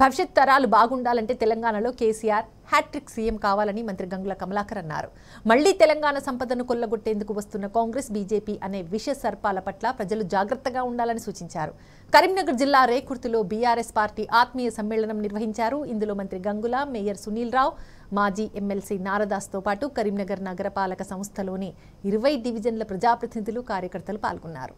భవిష్యత్ తరాలు బాగుండాలంటే తెలంగాణలో కేసీఆర్ హ్యాట్రిక్ సీఎం కావాలని మంత్రి గంగుల కమలాకర్ అన్నారు మళ్లీ తెలంగాణ సంపదను కొల్లగొట్టేందుకు వస్తున్న కాంగ్రెస్ బీజేపీ అనే విష సర్పాల పట్ల ప్రజలు జాగ్రత్తగా ఉండాలని సూచించారు కరీంనగర్ జిల్లా రేకుర్తిలో బీఆర్ఎస్ పార్టీ ఆత్మీయ సమ్మేళనం నిర్వహించారు ఇందులో మంత్రి గంగుల మేయర్ సునీల్ రావు మాజీ ఎమ్మెల్సీ నారదాస్తో పాటు కరీంనగర్ నగరపాలక సంస్థలోని ఇరవై డివిజన్ల ప్రజాప్రతినిధులు కార్యకర్తలు పాల్గొన్నారు